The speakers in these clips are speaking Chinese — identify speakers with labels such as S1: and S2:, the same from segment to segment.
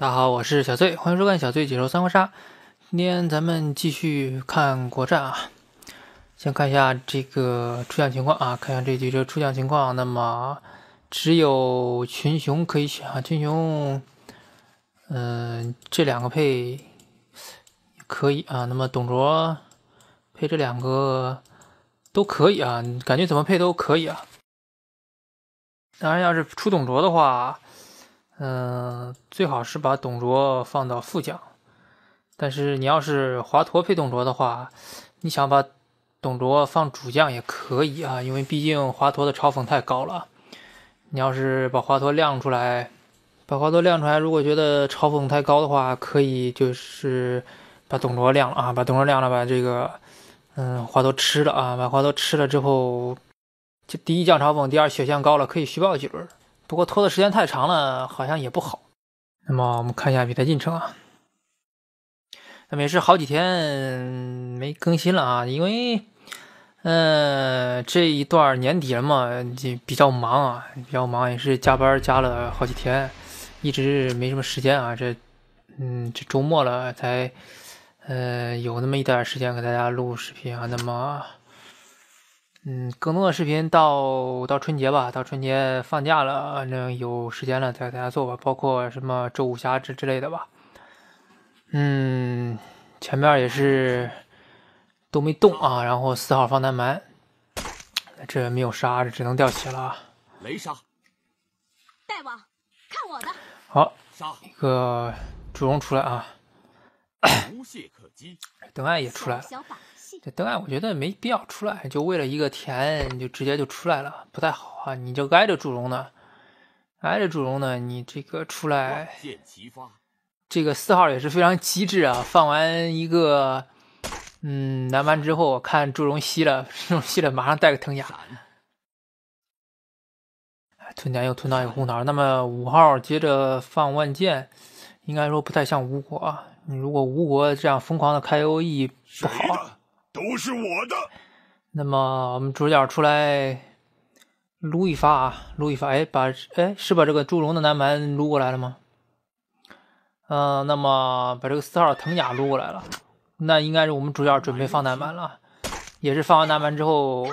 S1: 大家好，我是小醉，欢迎收看小醉解说三国杀。今天咱们继续看国战啊，先看一下这个出将情况啊，看一下这局这出将情况。那么只有群雄可以选啊，群雄，嗯，这两个配可以啊。那么董卓配这两个都可以啊，感觉怎么配都可以啊。当然，要是出董卓的话。嗯，最好是把董卓放到副将，但是你要是华佗配董卓的话，你想把董卓放主将也可以啊，因为毕竟华佗的嘲讽太高了。你要是把华佗亮出来，把华佗亮出来，如果觉得嘲讽太高的话，可以就是把董卓亮了啊，把董卓亮了，把这个，嗯，华佗吃了啊，把华佗吃了之后，就第一降嘲讽，第二血象高了，可以续爆几轮。不过拖的时间太长了，好像也不好。那么我们看一下比赛进程啊。那也是好几天没更新了啊，因为，呃，这一段年底了嘛，比较忙啊，比较忙也是加班加了好几天，一直没什么时间啊。这，嗯，这周末了才，呃，有那么一点时间给大家录视频啊。那么。嗯，更多的视频到到春节吧，到春节放假了，那有时间了再大家做吧，包括什么周武侠之之类的吧。嗯，前面也是都没动啊，然后四号放南蛮，这没有杀，这只能掉血了。雷杀，大王，看我的，好，杀一个烛龙出来啊，无懈可击，等爱也出来。了。这邓艾，我觉得没必要出来，就为了一个田就直接就出来了，不太好啊。你就挨着祝融呢，挨着祝融呢，你这个出来，这个四号也是非常机智啊。放完一个，嗯，南蛮之后，看祝融吸了，祝融吸了，马上带个藤甲，吞甲又吞到一个红桃。那么五号接着放万箭，应该说不太像吴国。啊。你如果吴国这样疯狂的开 OE 不好。都是我的。那么我们主角出来撸一发啊，撸一发，哎，把哎是把这个祝融的南蛮撸过来了吗？嗯，那么把这个四号藤甲撸过来了，那应该是我们主角准备放南蛮了，也是放完南蛮之后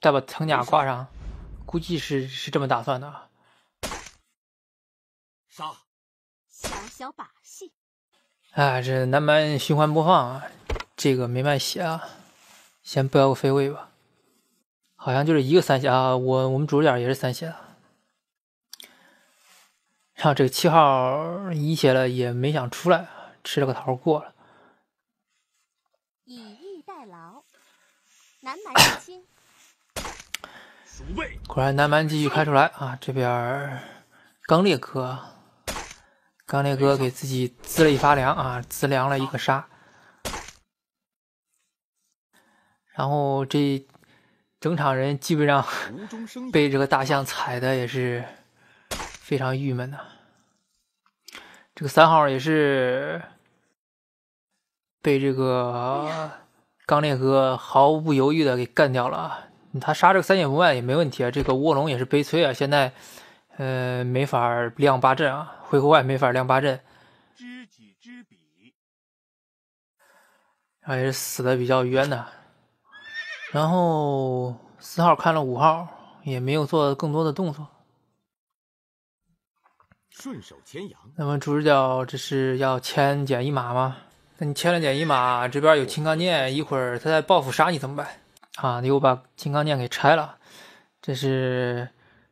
S1: 再把藤甲挂上，估计是是这么打算的。杀，小小把戏。哎，这南蛮循环播放啊，这个没卖血啊。先不要个飞位吧，好像就是一个三血啊！我我们主角也是三血啊。然后这个七号移血了也没想出来，吃了个桃过了。以逸待劳，南蛮人 果然南蛮继续开出来啊！这边刚烈哥，刚烈哥给自己滋了一发凉啊，滋凉了一个杀。然后这整场人基本上 被这个大象踩的也是非常郁闷的。这个三号也是被这个钢烈哥毫不犹豫的给干掉了。他杀这个三眼不外也没问题啊。这个卧龙也是悲催啊，现在呃没法亮八阵啊，回国外没法亮八阵，知己知彼，还是死的比较冤的。然后四号看了五号，也没有做更多的动作。顺手牵羊，那么主视角这是要牵减一码吗？那你牵了减一码，这边有青钢剑，一会儿他再报复杀你怎么办？啊，你又把青钢剑给拆了，这是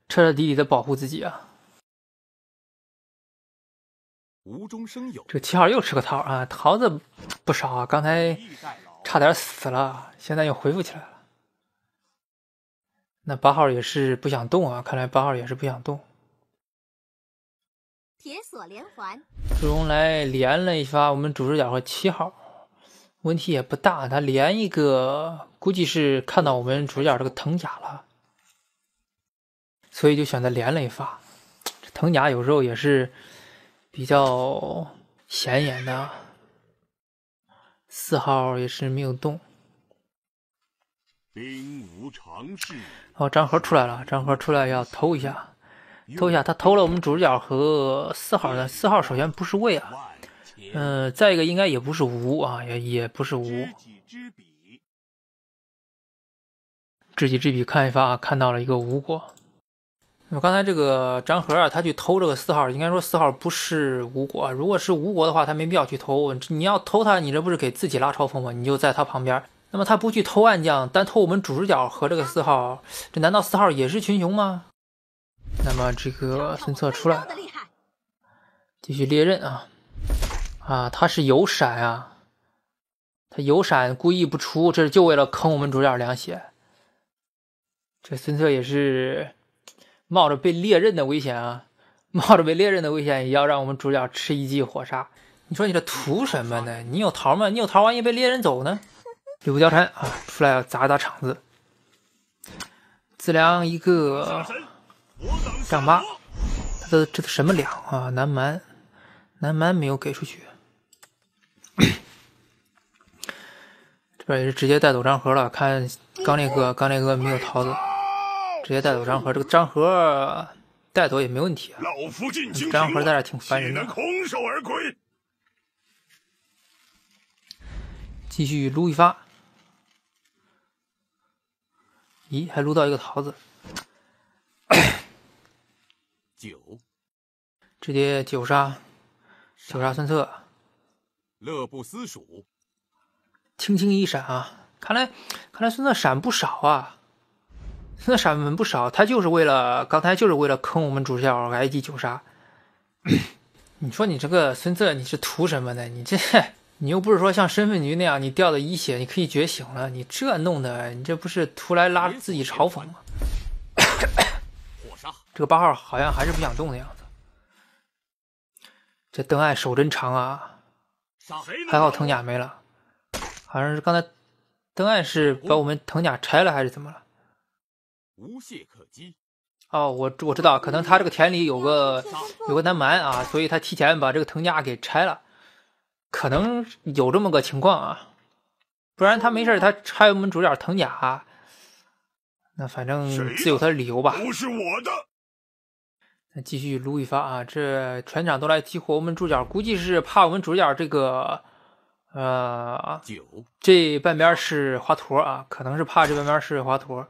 S1: 彻彻底底的保护自己啊。无中生有，这七号又吃个桃啊，桃子不少啊，刚才。差点死了，现在又恢复起来了。那八号也是不想动啊，看来八号也是不想动。铁索连环，朱荣来连了一发。我们主视角和七号问题也不大，他连一个，估计是看到我们主角这个藤甲了，所以就选择连了一发。藤甲有时候也是比较显眼的。四号也是没有动。兵无常势。哦，张合出来了，张合出来要偷一下，偷一下他偷了我们主角和四号的。四号首先不是魏啊，嗯，再一个应该也不是吴啊，也也不是吴。知己知彼，知己知彼，看一发，看到了一个吴国。那么刚才这个张和啊，他去偷这个四号，应该说四号不是吴国，如果是吴国的话，他没必要去偷。你要偷他，你这不是给自己拉嘲讽吗？你就在他旁边。那么他不去偷暗将，单偷我们主角和这个四号，这难道四号也是群雄吗？那么这个孙策出来继续猎刃啊啊！他是有闪啊，他有闪故意不出，这就为了坑我们主角凉血。这孙策也是。冒着被猎人的危险啊，冒着被猎人的危险也要让我们主角吃一记火杀，你说你这图什么呢？你有桃吗？你有桃，万一被猎人走呢？吕布貂蝉啊，出来砸砸场子。子良一个丈八，他这都什么良啊？南蛮，南蛮没有给出去。这边也是直接带走张合了，看刚烈哥，刚烈哥没有桃子。直接带走张合，这个张合带走也没问题啊。张合在这挺烦人的。空手而归。继续撸一发，咦，还撸到一个桃子。九，直接九杀，九杀孙策。乐不思蜀。轻轻一闪啊，看来看来孙策闪不少啊。那傻门不少，他就是为了刚才就是为了坑我们主角来一九杀。你说你这个孙策你是图什么呢？你这你又不是说像身份局那样，你掉的一血你可以觉醒了，你这弄的你这不是图来拉自己嘲讽吗？这个八号好像还是不想动的样子。这邓艾手真长啊！还好藤甲没了，好像是刚才邓艾是把我们藤甲拆了还是怎么了？无懈可击，哦，我我知道，可能他这个田里有个有个南蛮啊，所以他提前把这个藤甲给拆了，可能有这么个情况啊，不然他没事，他拆我们主角藤甲，那反正自有他的理由吧。不是我的，那继续撸一发啊！这船长都来激活我们主角，估计是怕我们主角这个，呃，这半边是华佗啊，可能是怕这半边是华佗。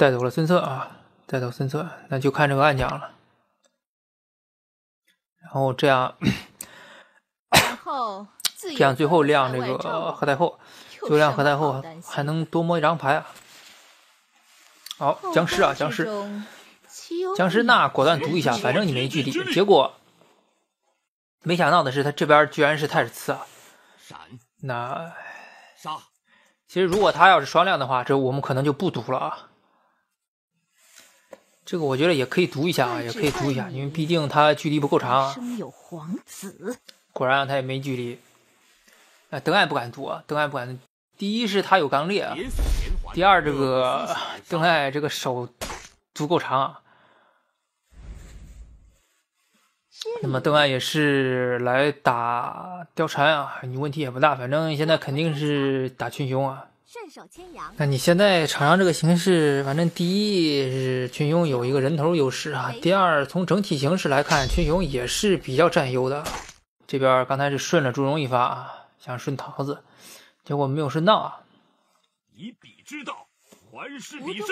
S1: 带走了孙策啊，带走孙策，那就看这个暗将了。然后这样，这样，最后亮这个何太后，最后亮何太后还能多摸一张牌啊。好，僵尸啊僵尸，僵尸那果断读一下，反正你没距离。结果没想到的是，他这边居然是太史慈啊。那杀。其实如果他要是双亮的话，这我们可能就不读了啊。这个我觉得也可以读一下啊，也可以读一下，因为毕竟他距离不够长。生有皇子，果然他也没距离。啊，邓艾不敢读啊，邓艾不敢。第一是他有刚烈啊，第二这个 邓艾这个手足够长。那么邓艾也是来打貂蝉啊，你问题也不大，反正现在肯定是打群雄啊。顺手牵羊。那你现在场上这个形势，反正第一是群雄有一个人头优势啊。第二，从整体形势来看，群雄也是比较占优的。这边刚才是顺了朱荣一发，想顺桃子，结果没有顺到。啊。以彼之道还施彼身。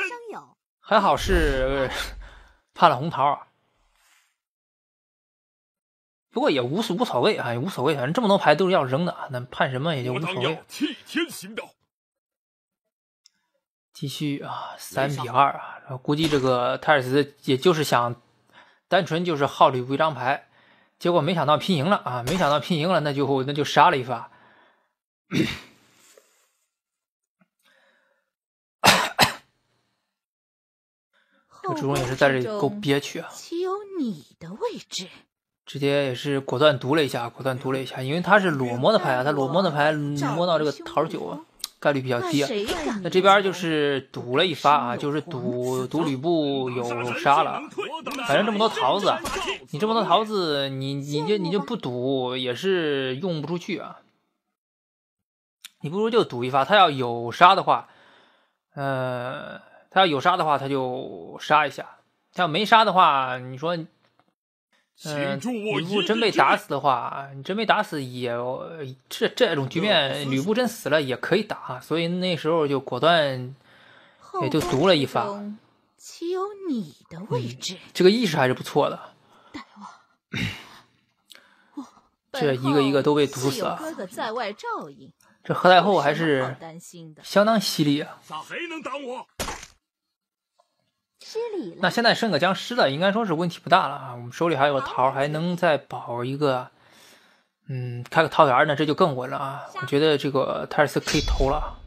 S1: 还好是 判了红桃。不过也无所无所谓啊，也无所谓，反正这么多牌都是要扔的，那判什么也就无所谓。我当要替天行道。继续啊，三比二啊！估计这个泰尔斯也就是想，单纯就是耗吕布一张牌，结果没想到拼赢了啊！没想到拼赢了，那就那就杀了一发。我主公也是在这里够憋屈啊！岂有你的位置？直接也是果断读了一下，果断读了一下，因为他是裸摸的牌啊，他裸摸的牌摸到这个桃九啊。概率比较低，那这边就是赌了一发啊，就是赌赌吕布有杀了，反正这么多桃子，你这么多桃子，你你就你就不赌也是用不出去啊，你不如就赌一发，他要有杀的话，呃，他要有杀的话他就杀一下，他要没杀的话，你说。嗯，吕布真被打死的话，你真被打死也这这种局面，吕布真死了也可以打，所以那时候就果断也就毒了一发。岂有你的位置？这个意识还是不错的。大王，这一个一个都被毒死了。这何太后还是相当犀利啊！还能挡我？失礼了。那现在剩个僵尸了，应该说是问题不大了啊。我们手里还有个桃，还能再保一个，嗯，开个桃园呢，这就更稳了啊。我觉得这个泰尔斯可以投了。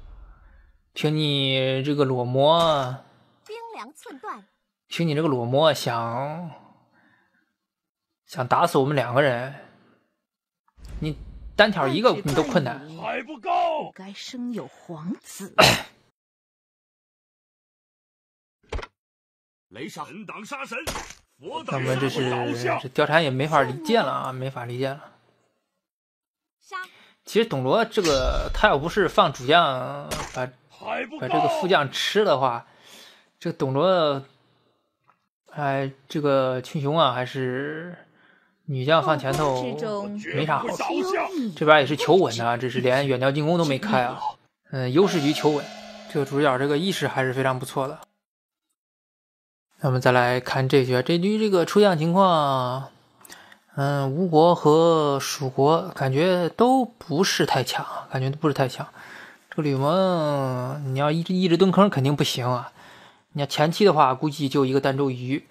S1: 凭你这个裸魔，凭你这个裸魔，想想打死我们两个人，你单挑一个你都困难。还不够。该生有皇子。雷杀！神挡杀神，佛挡杀住们这是，这貂蝉也没法离剑了啊，没法离剑了。杀！其实董卓这个，他要不是放主将把把这个副将吃的话，这董卓，哎，这个群雄啊，还是女将放前头没啥好处。这边也是求稳呐，这是连远交进攻都没开啊。嗯，优势局求稳，这个主角这个意识还是非常不错的。那么再来看这局，这局这个出将情况，嗯，吴国和蜀国感觉都不是太强，感觉都不是太强。这个吕蒙，你要一直一直蹲坑肯定不行啊！你要前期的话，估计就一个单州鱼。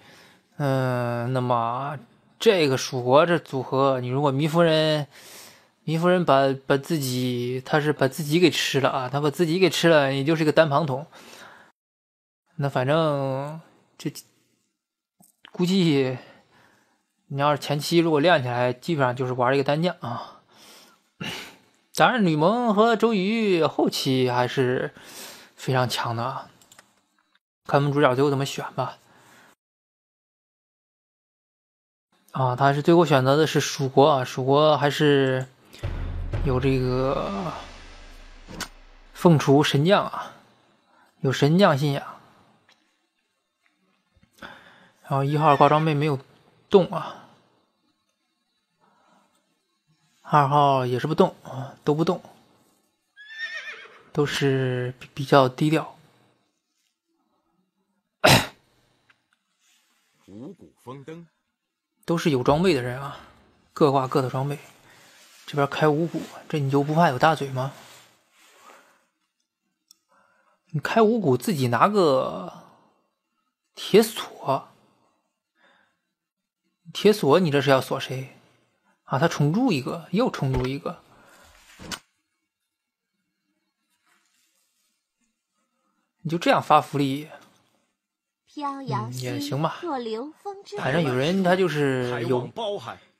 S1: 嗯，那么这个蜀国这组合，你如果糜夫人，糜夫人把把自己，他是把自己给吃了啊，他把自己给吃了，也就是个单庞统。那反正。这估计你要是前期如果练起来，基本上就是玩一个单将啊。当然，吕蒙和周瑜后期还是非常强的啊。看我们主角最后怎么选吧。啊，他是最后选择的是蜀国啊，蜀国还是有这个凤雏神将啊，有神将信仰。然后一号挂装备没有动啊，二号也是不动啊，都不动，都是比较低调。五谷丰登，都是有装备的人啊，各挂各的装备。这边开五谷，这你就不怕有大嘴吗？你开五谷自己拿个铁锁。铁锁，你这是要锁谁？啊，他重铸一个，又重铸一个，你就这样发福利，也行吧。反正有人他就是有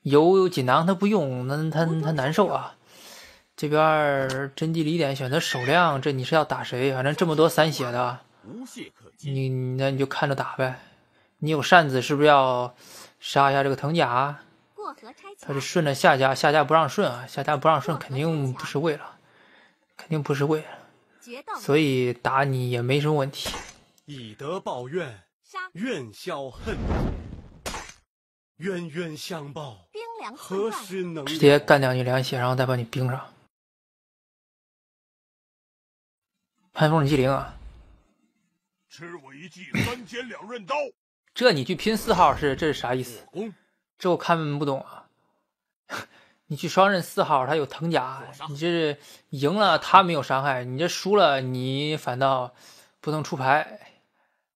S1: 有锦囊，他不用那他他难受啊。这边真姬离点选择守亮，这你是要打谁？反正这么多散血的，你那你就看着打呗。你有扇子是不是要？杀一下这个藤甲，他是顺着下家，下家不让顺啊，下家不让顺肯定不是为了，肯定不是为了，所以打你也没什么问题。以德报怨，怨消恨，冤冤相报，何时能？直接干掉你凉血，然后再把你冰上。潘凤，机灵啊！吃我一记三尖两刃刀！这你去拼四号是这是啥意思？这我看不懂啊！你去双刃四号，他有藤甲，你这是赢了他没有伤害，你这输了你反倒不能出牌，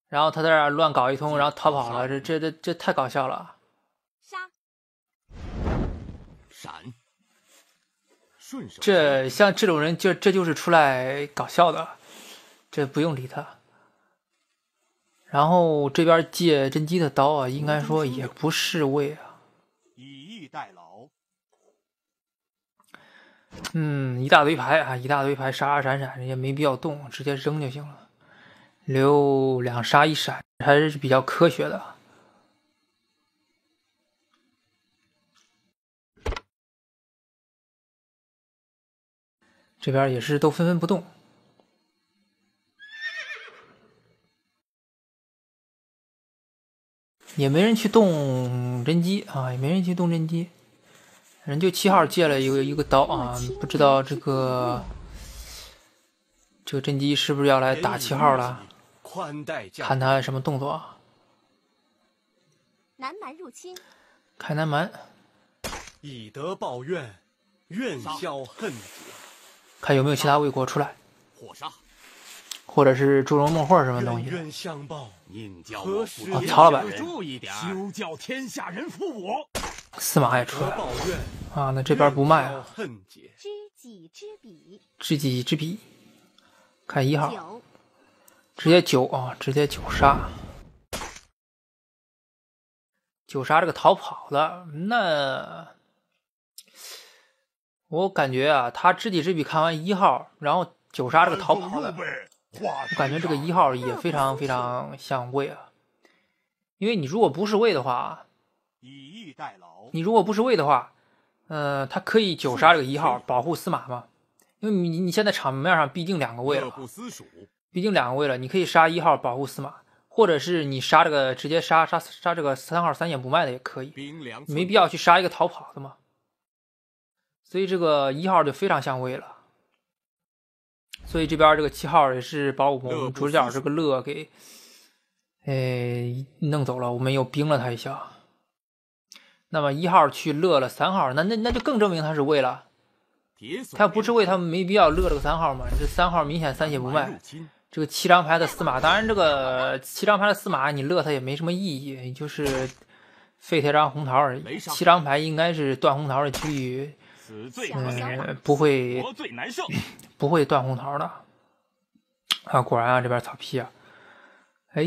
S1: 然后他在这儿乱搞一通，然后逃跑了，这这这这太搞笑了！杀闪顺手，这像这种人就这就是出来搞笑的，这不用理他。然后这边借甄姬的刀啊，应该说也不是为啊，以逸待劳。嗯，一大堆牌啊，一大堆牌，杀杀闪闪也没必要动，直接扔就行了。留两杀一闪还是比较科学的。这边也是都纷纷不动。也没人去动甄姬啊，也没人去动甄姬，人就七号借了一个一个刀啊，不知道这个这个甄姬是不是要来打七号了？看他什么动作？南蛮入侵，开南蛮。以德报怨，怨消恨看有没有其他魏国出来。火杀。或者是朱龙、孟获什么东西？冤相报，何时我曹老板注意点，休叫天下人负我。司马也出来啊，那这边不卖了。知己知彼，知己知彼。看一号，直接九啊，直接九杀。九杀这个逃跑了，那我感觉啊，他知己知彼看完一号，然后九杀这个逃跑了。我感觉这个一号也非常非常像位啊，因为你如果不是位的话，以逸待劳。你如果不是位的话，呃，他可以九杀这个一号，保护司马嘛。因为你你现在场面上毕竟两个位了，毕竟两个位了，你可以杀一号保护司马，或者是你杀这个直接杀杀杀这个三号三眼不卖的也可以，你没必要去杀一个逃跑的嘛。所以这个一号就非常像位了。所以这边这个七号也是把我们主角这个乐给，诶弄走了，我们又冰了他一下。那么一号去乐了，三号那那那就更证明他是为了。他要不是为他没必要乐这个三号嘛。这三号明显三血不卖，这个七张牌的司马，当然这个七张牌的司马你乐他也没什么意义，就是废铁张红桃而已。七张牌应该是断红桃的区域。嗯，不会 不会断红桃的啊！果然啊，这边曹丕啊，哎，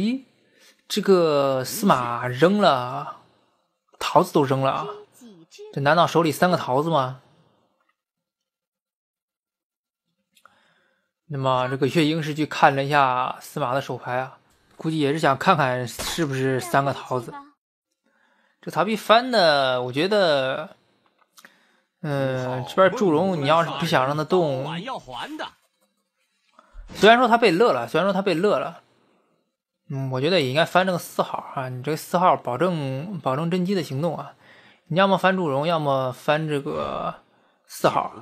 S1: 这个司马扔了桃子都扔了啊，这难道手里三个桃子吗？那么这个月英是去看了一下司马的手牌啊，估计也是想看看是不是三个桃子。这曹丕翻的，我觉得。嗯，这边祝融，你要是不想让他动，虽然说他被乐了，虽然说他被乐了，嗯，我觉得也应该翻这个四号啊，你这个四号保证保证甄姬的行动啊，你要么翻祝融，要么翻这个四号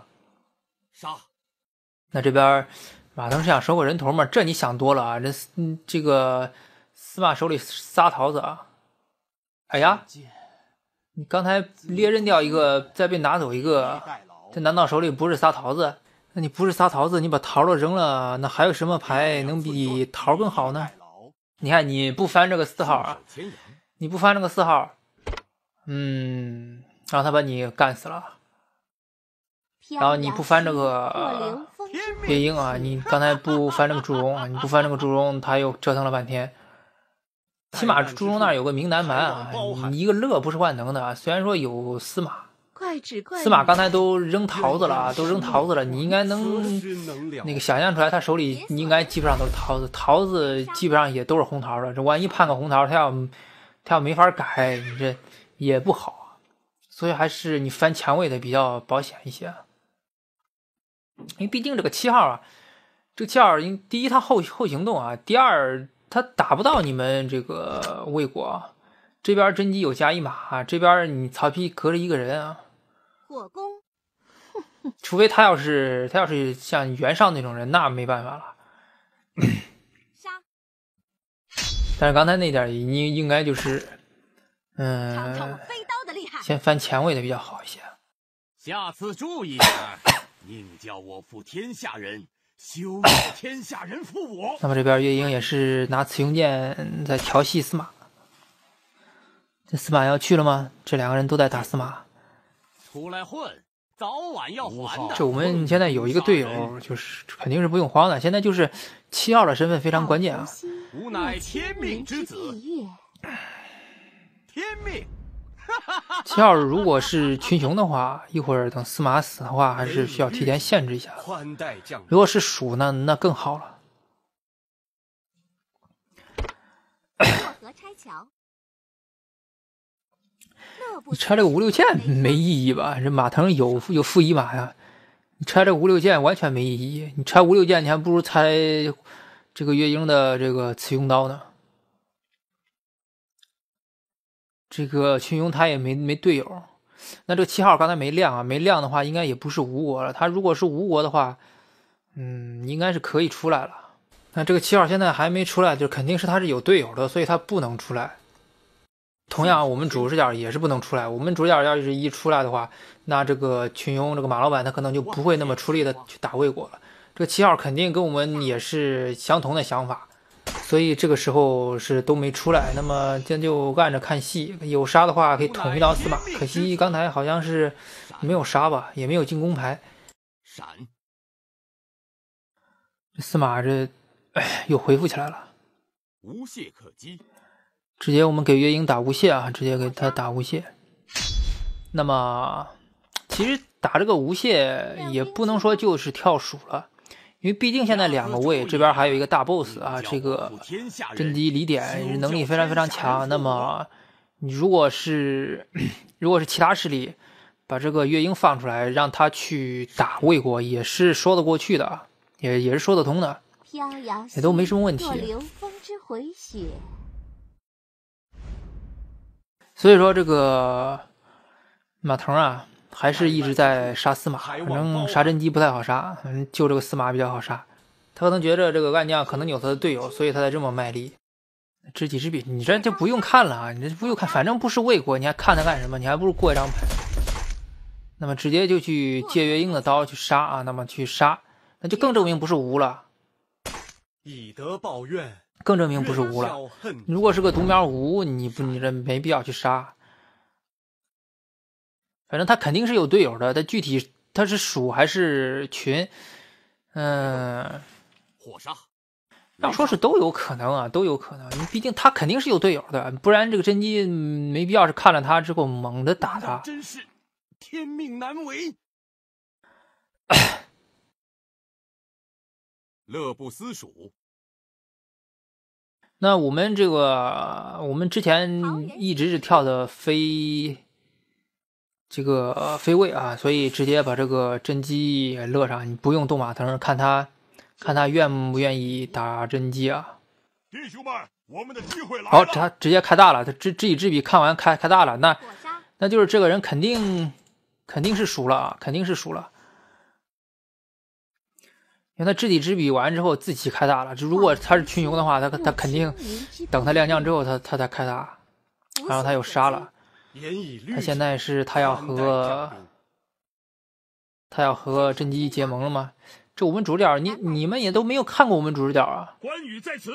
S1: 杀！那这边马腾是想收个人头吗？这你想多了啊，这嗯，这个司马手里仨桃子啊。哎呀！你刚才猎刃掉一个，再被拿走一个，这难道手里不是仨桃子？那你不是仨桃子，你把桃都扔了，那还有什么牌能比桃更好呢？你看你不翻这个四号啊，你不翻这个四号，嗯，然后他把你干死了。
S2: 然后你不翻这个猎鹰啊，
S1: 你刚才不翻这个祝融，啊，你不翻这个祝融，他又折腾了半天。起码朱中那儿有个明南蛮，啊，你一个乐不是万能的，虽然说有司马，司马刚才都扔桃子了啊，都扔桃子了，你应该能那个想象出来，他手里应该基本上都是桃子，桃子基本上也都是红桃的，这万一判个红桃，他要他要没法改，你这也不好，所以还是你翻前卫的比较保险一些，因为毕竟这个七号啊，这个七号，因第一他后后行动啊，第二。他打不到你们这个魏国，这边甄姬有加一马，这边你曹丕隔着一个人啊。火攻，除非他要是他要是像袁绍那种人，那没办法了。杀！但是刚才那点，应应该就是，嗯，先翻前卫的比较好一些。下次注意点，宁叫我负天下人。休天下人负我！那么这边月英也是拿雌雄剑在调戏司马，这司马要去了吗？这两个人都在打司马。出来混，早晚要还的。这我们现在有一个队友，就是肯定是不用慌的。现在就是七二的身份非常关键啊。吾乃天命之子，天命。七 号如果是群雄的话，一会儿等司马死的话，还是需要提前限制一下。如果是鼠呢，那更好了。过河拆桥，拆这个五六件没意义吧？这马腾有有负一马呀，你拆这五六件完全没意义。你拆五六件，你还不如拆这个月英的这个雌雄刀呢。这个群雄他也没没队友，那这个七号刚才没亮啊，没亮的话应该也不是吴国了。他如果是吴国的话，嗯，应该是可以出来了。那这个七号现在还没出来，就肯定是他是有队友的，所以他不能出来。同样，我们主视角也是不能出来。我们主角要是一出来的话，那这个群雄这个马老板他可能就不会那么出力的去打魏国了。这个七号肯定跟我们也是相同的想法。所以这个时候是都没出来，那么将就按着看戏。有杀的话可以捅一刀司马，可惜刚才好像是没有杀吧，也没有进攻牌。闪！司马这又恢复起来了。无懈可击。直接我们给月英打无懈啊，直接给他打无懈。那么，其实打这个无懈也不能说就是跳鼠了。因为毕竟现在两个魏，这边还有一个大 BOSS 啊，这个甄姬李典能力非常非常强。那么你如果是，如果是其他势力把这个月英放出来，让他去打魏国，也是说得过去的也也是说得通的，也都没什么问题。所以说这个马腾啊。还是一直在杀司马，反正杀甄姬不太好杀，反正就这个司马比较好杀。他可能觉着这个干将可能有他的队友，所以他才这么卖力。知己知彼，你这就不用看了啊，你这不用看，反正不是魏国，你还看他干什么？你还不如过一张牌。那么直接就去借月英的刀去杀啊，那么去杀，那就更证明不是吴了。以德报怨，
S2: 更证明不是吴了。
S1: 如果是个独苗吴，你不，你这没必要去杀。反正他肯定是有队友的，他具体他是属还是群，嗯，火杀，要说是都有可能啊，都有可能，因为毕竟他肯定是有队友的，不然这个甄姬没必要是看了他之后猛的打他。真是天命难违，乐不思蜀。那我们这个，我们之前一直是跳的飞。这个飞卫啊，所以直接把这个甄姬乐上，你不用动马腾，看他看他愿不愿意打甄姬啊。弟兄们，我们的机会来了。好，他直接开大了，他知知知彼，看完开开大了，那那就是这个人肯定肯定是输了啊，肯定是输了。因为他知己知彼完之后自己开大了，如果他是群雄的话，他他肯定等他亮将之后他他才开大，然后他又杀了。他现在是，他要和，他要和甄姬结盟了吗？这我们主角，你你们也都没有看过我们主角啊。关羽在此，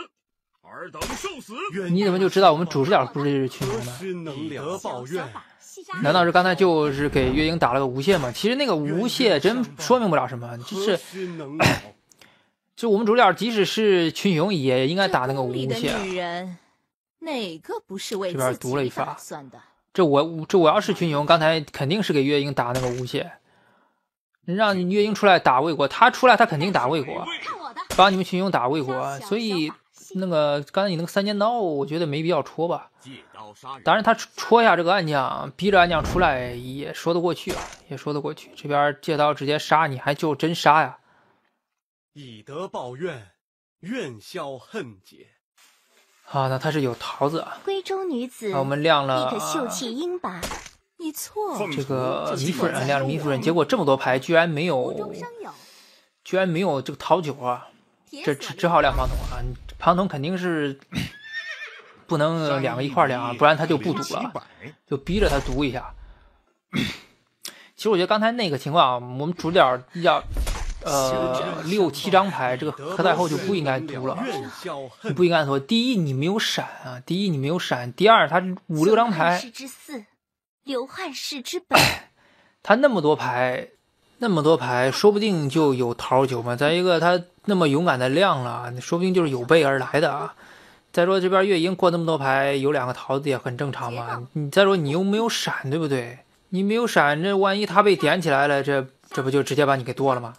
S1: 尔等受死！你怎么就知道我们主角不是群雄呢？以德报怨，难道是刚才就是给月英打了个无懈吗？其实那个无懈真说明不了什么，就是，就我们主角即使是群雄，也应该打那个无懈。这边读了一发，这我这我要是群雄，刚才肯定是给月英打那个无懈，让月英出来打魏国，他出来他肯定打魏国，把你们群雄打魏国。所以那个刚才你那个三尖刀，我觉得没必要戳吧。当然他戳一下这个暗将，逼着暗将出来也说得过去，啊，也说得过去。这边借刀直接杀，你还就真杀呀？以德报怨，怨消恨解。啊，那他是有桃子啊。闺中女子，我们亮了，一个秀气英拔。你错了，这个糜夫人亮了糜夫人，结果这么多牌居然没有，居然没有这个桃酒啊！这只只好亮庞统啊，庞统肯定是 不能两个一块亮啊，不然他就不赌了，就逼着他赌一下。其实我觉得刚才那个情况啊，我们主角要。呃，六七张牌，这个何太后就不应该读了，你不应该读。第一，你没有闪啊！第一，你没有闪。第二，他五六张牌，之四，刘汉室之本。他那么多牌，那么多牌，说不定就有桃儿九嘛。再一个，他那么勇敢的亮了，说不定就是有备而来的啊。再说这边月英过那么多牌，有两个桃子也很正常嘛。你再说你又没有闪，对不对？你没有闪，这万一他被点起来了，这这不就直接把你给剁了吗？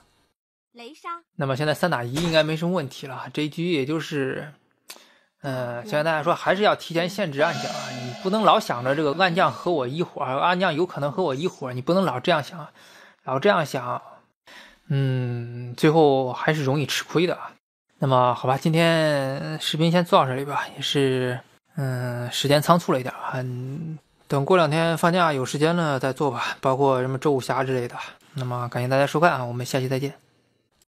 S1: 雷杀，那么现在三打一应该没什么问题了。这一局也就是，嗯，现在大家说还是要提前限制暗将啊，你不能老想着这个暗将和我一伙，暗将有可能和我一伙，你不能老这样想，老这样想，嗯，最后还是容易吃亏的啊。那么好吧，今天视频先做到这里吧，也是，嗯，时间仓促了一点很。等过两天放假有时间了再做吧，包括什么周武侠之类的。那么感谢大家收看啊，我们下期再见。